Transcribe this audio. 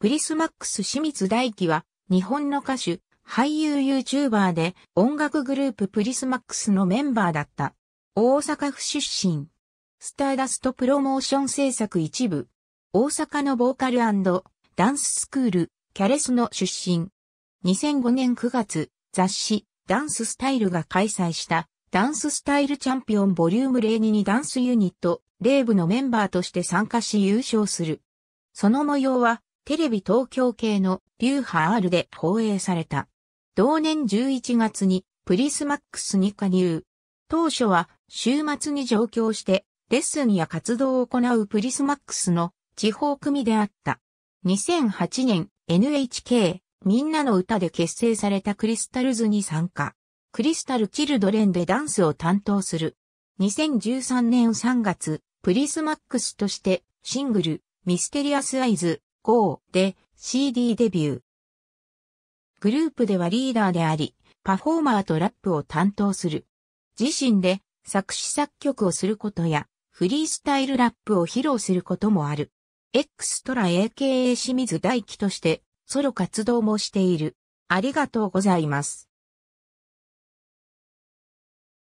プリスマックス清水大輝は、日本の歌手、俳優 YouTuber で音楽グループプリスマックスのメンバーだった。大阪府出身。スターダストプロモーション制作一部。大阪のボーカルダンススクール、キャレスの出身。2005年9月、雑誌、ダンススタイルが開催した、ダンススタイルチャンピオンボリューム02にダンスユニット、レーブのメンバーとして参加し優勝する。その模様は、テレビ東京系の流派 R で放映された。同年11月にプリスマックスに加入。当初は週末に上京してレッスンや活動を行うプリスマックスの地方組であった。2008年 NHK みんなの歌で結成されたクリスタルズに参加。クリスタルチルドレンでダンスを担当する。2013年3月、プリスマックスとしてシングルミステリアスアイズ GO で CD デビュー。グループではリーダーであり、パフォーマーとラップを担当する。自身で作詞作曲をすることや、フリースタイルラップを披露することもある。エクストラ AKA 清水大輝としてソロ活動もしている。ありがとうございます。